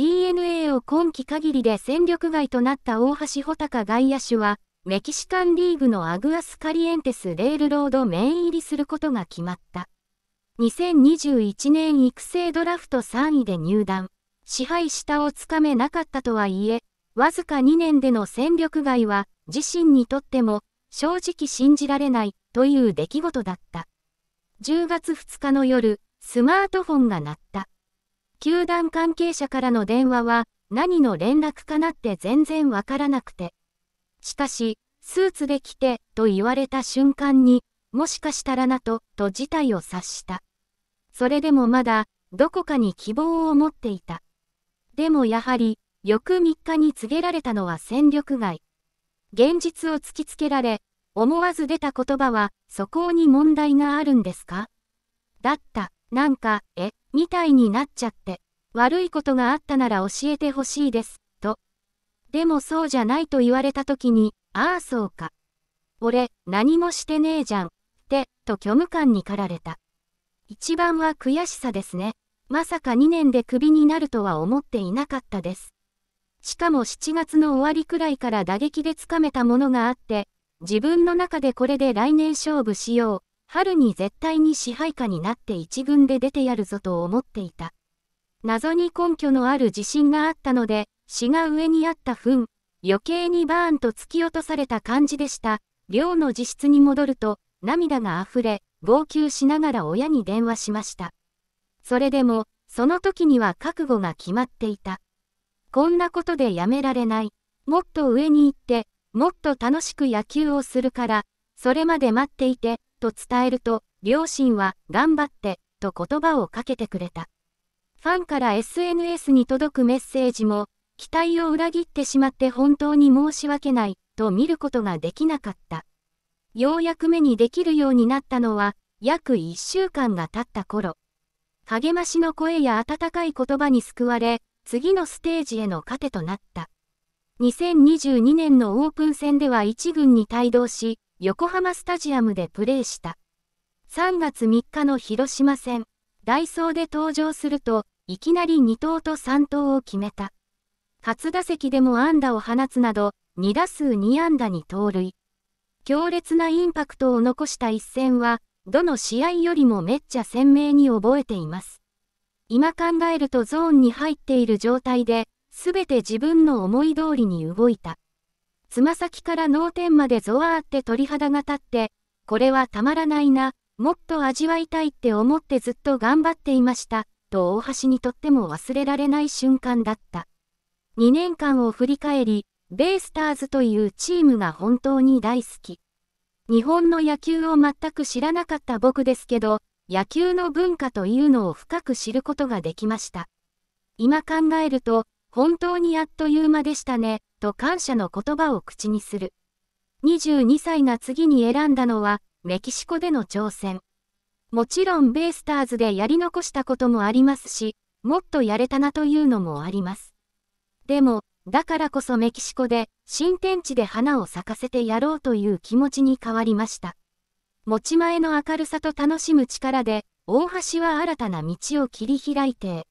DNA を今季限りで戦力外となった大橋穂高外野手は、メキシカンリーグのアグアス・カリエンテス・レールロードメイン入りすることが決まった。2021年育成ドラフト3位で入団。支配下をつかめなかったとはいえ、わずか2年での戦力外は、自身にとっても、正直信じられない、という出来事だった。10月2日の夜、スマートフォンが鳴った。球団関係者からの電話は何の連絡かなって全然わからなくて。しかし、スーツで来てと言われた瞬間に、もしかしたらなと、と事態を察した。それでもまだ、どこかに希望を持っていた。でもやはり、翌3日に告げられたのは戦力外。現実を突きつけられ、思わず出た言葉は、そこに問題があるんですかだった、なんか、え、みたいになっちゃって、悪いことがあったなら教えてほしいです、と。でもそうじゃないと言われた時に、ああそうか。俺、何もしてねえじゃん、って、と虚無感に駆られた。一番は悔しさですね。まさか2年でクビになるとは思っていなかったです。しかも7月の終わりくらいから打撃でつかめたものがあって、自分の中でこれで来年勝負しよう、春に絶対に支配下になって一軍で出てやるぞと思っていた。謎に根拠のある自信があったので、死が上にあった分、余計にバーンと突き落とされた感じでした。寮の自室に戻ると、涙が溢れ、号泣しながら親に電話しました。それでも、その時には覚悟が決まっていた。こんなことでやめられない。もっと上に行って、もっと楽しく野球をするから、それまで待っていて、と伝えると、両親は、頑張って、と言葉をかけてくれた。ファンから SNS に届くメッセージも、期待を裏切ってしまって本当に申し訳ない、と見ることができなかった。ようやく目にできるようになったのは、約1週間が経った頃。励ましの声や温かい言葉に救われ、次のステージへの糧となった。2022年のオープン戦では1軍に帯同し、横浜スタジアムでプレーした。3月3日の広島戦、ダイソーで登場すると、いきなり2投と3投を決めた。初打席でも安打を放つなど、2打数2安打に盗塁。強烈なインパクトを残した一戦は、どの試合よりもめっちゃ鮮明に覚えています。今考えるとゾーンに入っている状態で、すべて自分の思い通りに動いた。つま先から脳天までゾワーって鳥肌が立って、これはたまらないな、もっと味わいたいって思ってずっと頑張っていました、と大橋にとっても忘れられない瞬間だった。2年間を振り返り、ベイスターズというチームが本当に大好き。日本の野球を全く知らなかった僕ですけど、野球の文化というのを深く知ることができました。今考えると、本当にあっという間でしたね、と感謝の言葉を口にする。22歳が次に選んだのは、メキシコでの挑戦。もちろんベイスターズでやり残したこともありますし、もっとやれたなというのもあります。でも、だからこそメキシコで新天地で花を咲かせてやろうという気持ちに変わりました。持ち前の明るさと楽しむ力で、大橋は新たな道を切り開いて、